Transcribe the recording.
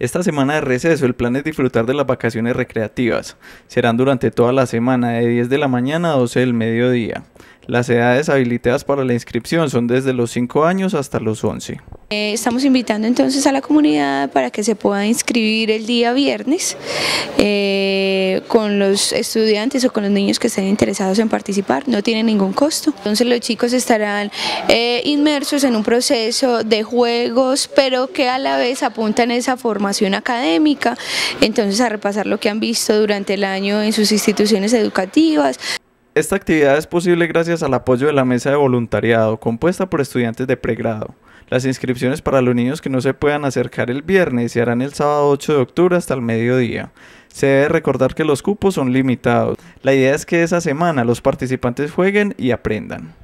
Esta semana de receso el plan es disfrutar de las vacaciones recreativas. Serán durante toda la semana de 10 de la mañana a 12 del mediodía. Las edades habilitadas para la inscripción son desde los 5 años hasta los 11. Eh, estamos invitando entonces a la comunidad para que se pueda inscribir el día viernes. Eh, con los estudiantes o con los niños que estén interesados en participar, no tiene ningún costo. Entonces los chicos estarán eh, inmersos en un proceso de juegos, pero que a la vez apuntan esa formación académica, entonces a repasar lo que han visto durante el año en sus instituciones educativas. Esta actividad es posible gracias al apoyo de la mesa de voluntariado, compuesta por estudiantes de pregrado. Las inscripciones para los niños que no se puedan acercar el viernes se harán el sábado 8 de octubre hasta el mediodía. Se debe recordar que los cupos son limitados. La idea es que esa semana los participantes jueguen y aprendan.